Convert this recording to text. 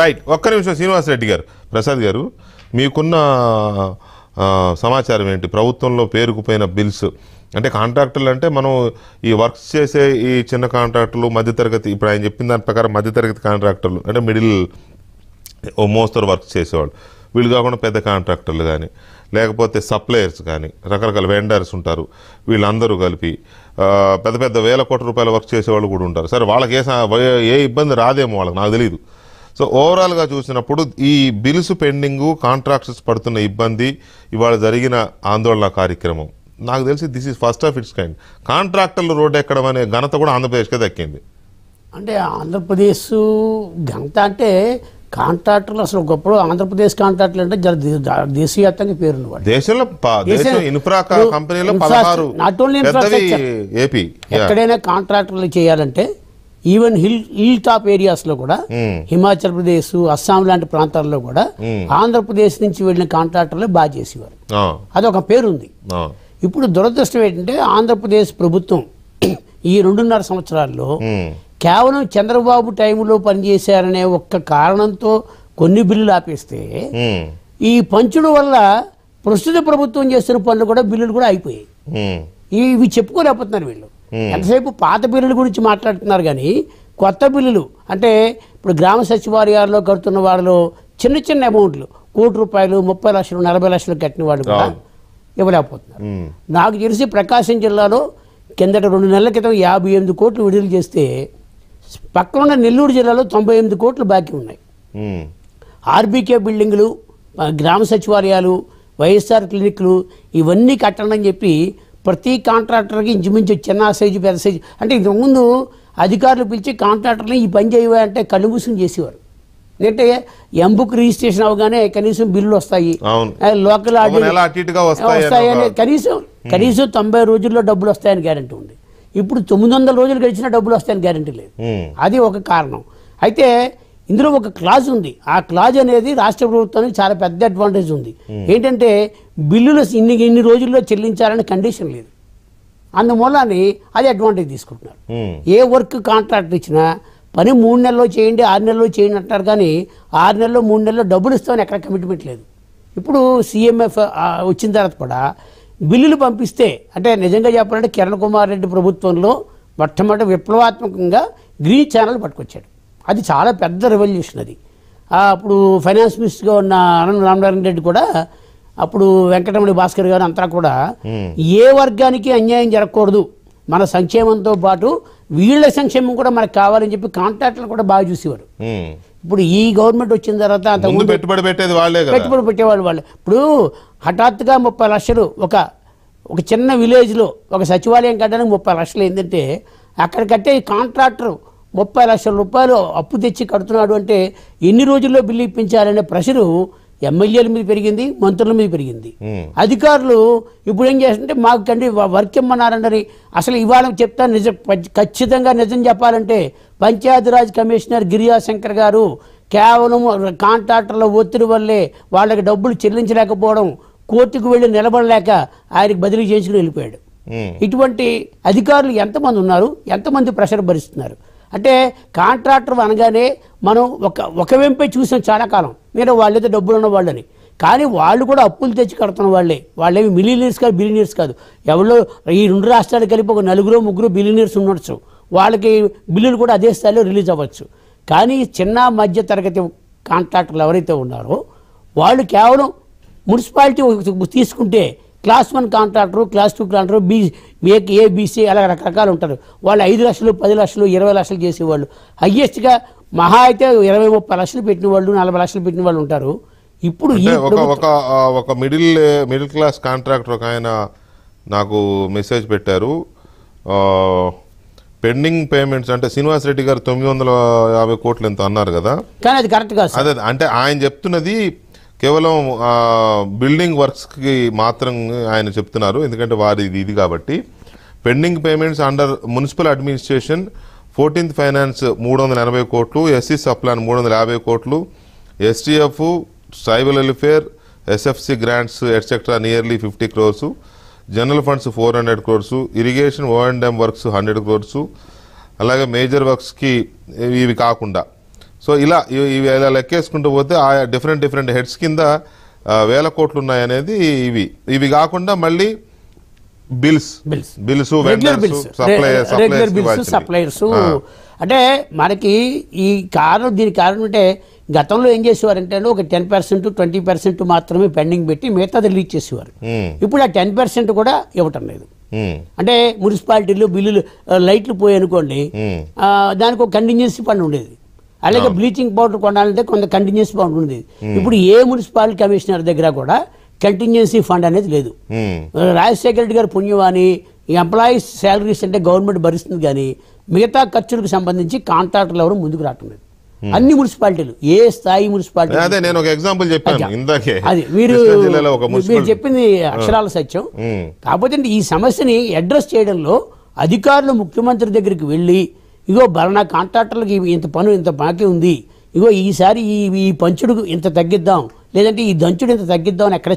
Right ఒక్క నిమిషం శ్రీనివాసరెడ్డి గారు ప్రసాద్ గారు మీకున్న సమాచారం ఏంటి ప్రభుత్వంలో పేరుకుపోయిన బిల్స్ అంటే కాంట్రాక్టర్లు అంటే మనం ఈ వర్క్స్ చేసే ఈ చిన్న కాంట్రాక్టర్లు మధ్యతరగతి ఇప్పుడు ఆయన చెప్పిన దాని ప్రకారం మధ్యతరగతి కాంట్రాక్టర్లు అంటే మిడిల్ ఓ మోస్తరు వర్క్ చేసేవాళ్ళు వీళ్ళు కాకుండా పెద్ద కాంట్రాక్టర్లు కానీ లేకపోతే సప్లయర్స్ కానీ రకరకాల వెండర్స్ ఉంటారు వీళ్ళందరూ కలిపి పెద్ద పెద్ద వేల కోట్ల రూపాయల వర్క్ చేసేవాళ్ళు కూడా ఉంటారు సరే వాళ్ళకి ఏ ఇబ్బంది రాదేమో వాళ్ళకి నాకు తెలియదు సో ఓవరాల్గా చూసినప్పుడు ఈ బిల్స్ పెండింగు కాంట్రాక్ట్స్ పడుతున్న ఇబ్బంది ఇవాళ జరిగిన ఆందోళన కార్యక్రమం నాకు తెలిసి this is first of its kind కాంట్రాక్టర్లు రోడ్డు ఎక్కడం అనే ఘనత కూడా ఆంధ్రప్రదేశ్కే దక్కింది అంటే ఆంధ్రప్రదేశ్ ఘనత అంటే కాంట్రాక్టర్లు అసలు ఒకప్పుడు ఆంధ్రప్రదేశ్ కాంట్రాక్టర్లు అంటే దేశీయవ్యాప్తంగా పేరు దేశంలో ఏపీ ఎక్కడైనా కాంట్రాక్టర్లు చేయాలంటే even hill hill top areas లో కూడా హిమాచల్ ప్రదేశ్ అస్సాం లాంటి ప్రాంతాల్లో కూడా ఆంధ్రప్రదేశ్ నుంచి వెళ్ళిన కాంట్రాక్టర్లు బాగా చేసేవారు అదొక పేరుంది ఇప్పుడు దురదృష్టం ఏంటంటే ఆంధ్రప్రదేశ్ ప్రభుత్వం ఈ రెండున్నర సంవత్సరాల్లో కేవలం చంద్రబాబు టైంలో పనిచేశారనే ఒక్క కారణంతో కొన్ని బిల్లులు ఆపేస్తే ఈ పంచుడు వల్ల ప్రస్తుత ప్రభుత్వం చేస్తున్న పనులు కూడా బిల్లులు కూడా అయిపోయాయి ఇవి చెప్పుకోలేకపోతున్నారు వీళ్ళు Hmm. ఎంతసేపు పాత బిల్లుల గురించి మాట్లాడుతున్నారు కానీ కొత్త బిల్లులు అంటే ఇప్పుడు గ్రామ సచివాలయాల్లో కడుతున్న వాళ్ళు చిన్న చిన్న అమౌంట్లు కోటి రూపాయలు ముప్పై లక్షలు నలభై లక్షలు కట్టిన వాళ్ళు కూడా ఇవ్వలేకపోతున్నారు hmm. నాకు తెలిసి ప్రకాశం జిల్లాలో కిందట రెండు నెలల క్రితం యాభై ఎనిమిది కోట్లు విడుదల చేస్తే పక్కన ఉన్న నెల్లూరు జిల్లాలో తొంభై ఎనిమిది కోట్లు బాకీ ఉన్నాయి hmm. ఆర్బీకే బిల్డింగులు గ్రామ సచివాలయాలు వైఎస్ఆర్ క్లినిక్లు ఇవన్నీ కట్టాలని చెప్పి ప్రతి కాంట్రాక్టర్కి ఇంచుమించు చిన్న సైజు పెద్ద సైజు అంటే ఇంతకుముందు అధికారులు పిలిచి కాంట్రాక్టర్ని ఈ పని చేయవా అంటే కలుగుసుని చేసేవారు అంటే ఎంబుక్ రిజిస్ట్రేషన్ అవగానే కనీసం బిల్లు వస్తాయి లోకల్ వస్తాయి అనే కనీసం కనీసం తొంభై రోజుల్లో డబ్బులు వస్తాయని గ్యారంటీ ఉంది ఇప్పుడు తొమ్మిది వందల రోజులు గడిచిన డబ్బులు వస్తాయని గ్యారంటీ లేదు అది ఒక కారణం అయితే ఇందులో ఒక క్లాజ్ ఉంది ఆ క్లాజ్ అనేది రాష్ట్ర ప్రభుత్వానికి చాలా పెద్ద అడ్వాంటేజ్ ఉంది hmm. ఏంటంటే బిల్లులు ఇన్ని ఇన్ని రోజుల్లో చెల్లించాలని కండిషన్ లేదు అందుమూలని అది అడ్వాంటేజ్ తీసుకుంటున్నారు hmm. ఏ వర్క్ కాంట్రాక్ట్ ఇచ్చినా పని మూడు నెలల్లో చేయండి ఆరు నెలల్లో చేయండి అంటారు కానీ ఆరు నెలల్లో మూడు నెలల్లో డబ్బులు ఇస్తామని ఎక్కడ కమిట్మెంట్ లేదు ఇప్పుడు సీఎంఎఫ్ వచ్చిన తర్వాత కూడా బిల్లులు పంపిస్తే అంటే నిజంగా చెప్పాలంటే కిరణ్ కుమార్ రెడ్డి ప్రభుత్వంలో మొట్టమొదటి విప్లవాత్మకంగా గ్రీన్ ఛానల్ పట్టుకొచ్చాడు అది చాలా పెద్ద రెవల్యూషన్ అది అప్పుడు ఫైనాన్స్ మినిస్టర్గా ఉన్న అనంత రామనారాయణ రెడ్డి కూడా అప్పుడు వెంకటమణి భాస్కర్ గారు అంతా కూడా ఏ వర్గానికి అన్యాయం జరగకూడదు మన సంక్షేమంతో పాటు వీళ్ళ సంక్షేమం కూడా మనకు కావాలని చెప్పి కాంట్రాక్టులు కూడా బాగా చూసేవారు ఇప్పుడు ఈ గవర్నమెంట్ వచ్చిన తర్వాత పెట్టుబడి పెట్టుబడి పెట్టేవాళ్ళు వాళ్ళు ఇప్పుడు హఠాత్తుగా ముప్పై లక్షలు ఒక ఒక చిన్న విలేజ్లో ఒక సచివాలయం కట్టడానికి ముప్పై లక్షలు ఏంటంటే అక్కడ కట్టే కాంట్రాక్టర్ ముప్పై లక్షల రూపాయలు అప్పు తెచ్చి కడుతున్నాడు అంటే ఎన్ని రోజుల్లో బిల్లు ఇప్పించాలనే ప్రెషరు ఎమ్మెల్యేల మీద పెరిగింది మంత్రుల మీద పెరిగింది అధికారులు ఇప్పుడు ఏం చేస్తుంటే మాకు కండి వర్క్ ఇమ్మన్నారన్నది అసలు ఇవాళ చెప్తాను నిజం ఖచ్చితంగా నిజం చెప్పాలంటే పంచాయతీరాజ్ కమిషనర్ గిరియా శంకర్ గారు కేవలం కాంట్రాక్టర్ల ఒత్తిడి వల్లే వాళ్ళకి డబ్బులు చెల్లించలేకపోవడం కోర్టుకు వెళ్ళి నిలబడలేక ఆయనకు బదిలీ చేసుకుని వెళ్ళిపోయాడు ఇటువంటి అధికారులు ఎంతమంది ఉన్నారు ఎంతమంది ప్రెషర్ భరిస్తున్నారు అంటే కాంట్రాక్టర్ అనగానే మనం ఒక ఒక వెంపై చూసాం చాలా కాలం మీరు వాళ్ళైతే డబ్బులు ఉన్న వాళ్ళని కానీ వాళ్ళు కూడా అప్పులు తెచ్చి కడుతున్న వాళ్ళే వాళ్ళేమి మిలియనీర్స్ కాదు బిలినీర్స్ కాదు ఎవరో ఈ రెండు రాష్ట్రాలు కలిపి ఒక నలుగురు ముగ్గురు బిలినీర్స్ ఉండొచ్చు వాళ్ళకి బిల్లులు కూడా అదే స్థాయిలో రిలీజ్ అవ్వచ్చు కానీ చిన్న మధ్య తరగతి కాంట్రాక్టర్లు ఎవరైతే ఉన్నారో వాళ్ళు కేవలం మున్సిపాలిటీ తీసుకుంటే class one contractor class two contractor B A ABC అలా రకరకాలు ఉంటారు వాళ్ళు ఐదు లక్షలు పది లక్షలు ఇరవై లక్షలు చేసేవాళ్ళు హయ్యెస్ట్గా మహా అయితే ఇరవై ముప్పై లక్షలు పెట్టిన వాళ్ళు నలభై లక్షలు పెట్టిన వాళ్ళు ఉంటారు ఇప్పుడు ఒక ఒక మిడిల్ మిడిల్ క్లాస్ కాంట్రాక్టర్ ఒక ఆయన నాకు మెసేజ్ పెట్టారు పెండింగ్ పేమెంట్స్ అంటే శ్రీనివాస్ రెడ్డి గారు తొమ్మిది వందల యాభై కోట్లు ఎంత అన్నారు కదా కానీ అది కరెక్ట్ కాదు అదే అంటే ఆయన చెప్తున్నది కేవలం బిల్డింగ్ వర్క్స్కి మాత్రం ఆయన చెప్తున్నారు ఎందుకంటే వారి ఇది ఇది కాబట్టి pending payments under municipal administration fourteenth finance మూడు వందల ఎనభై కోట్లు ఎస్సీ సప్లాన్ మూడు వందల యాభై కోట్లు STF tribal welfare SFC grants etcetera nearly fifty crores general funds four hundred crores irrigation O and M works hundred crores అలాగే మేజర్ వర్క్స్కి ఇవి కాకుండా సో ఇలా ఇవి ఇలా లెక్కేసుకుంటూ పోతే ఆ డిఫరెంట్ డిఫరెంట్ హెడ్స్ కింద వేల కోట్లు ఉన్నాయనేది ఇవి ఇవి కాకుండా మళ్ళీ bills bills bills regular bills suppliers అంటే మనకి ఈ కారణం దీని కారణం అంటే గతంలో ఏం చేసేవారంటే ఒక టెన్ పర్సెంట్ ట్వంటీ పర్సెంట్ మాత్రమే పెండింగ్ పెట్టి మిగతాది రిలీజ్ చేసేవారు ఇప్పుడు ఆ టెన్ పర్సెంట్ కూడా ఇవ్వటం లేదు అంటే మున్సిపాలిటీలు బిల్లులు లైట్లు పోయి అనుకోండి దానికి ఒక కంటిన్యూన్సీ పని ఉండేది అలాగే బ్లీచింగ్ పౌడర్ కొనాలంటే కొంత కంటిన్యూస్ పౌడర్ ఉంది ఇప్పుడు ఏ మున్సిపాలిటీ కమిషనర్ దగ్గర కూడా కంటిన్యూన్సీ ఫండ్ అనేది లేదు రాజశేఖర రెడ్డి గారు పుణ్యం అని ఎంప్లాయీస్ శాలరీస్ అంటే గవర్నమెంట్ భరిస్తుంది కానీ మిగతా ఖర్చులకు సంబంధించి కాంట్రాక్టర్లు ఎవరు ముందుకు రావటం లేదు అన్ని మున్సిపాలిటీలు ఏ స్థాయి మున్సిపాలిటీ అదే నేను ఒక ఎగ్జాంపుల్ అది మీరు మీరు చెప్పింది అక్షరాల సత్యం కాకపోతే ఈ సమస్యని అడ్రస్ చేయడంలో అధికారులు ముఖ్యమంత్రి దగ్గరికి వెళ్ళి ఇగో భరణ కాంట్రాక్టర్లకు ఇంత పను ఇంత బాకీ ఉంది ఇగో ఈసారి ఈ ఈ పంచుడు ఇంత తగ్గిద్దాం లేదంటే ఈ దంచుడు ఇంత తగ్గిద్దాం అని ఎక్కడ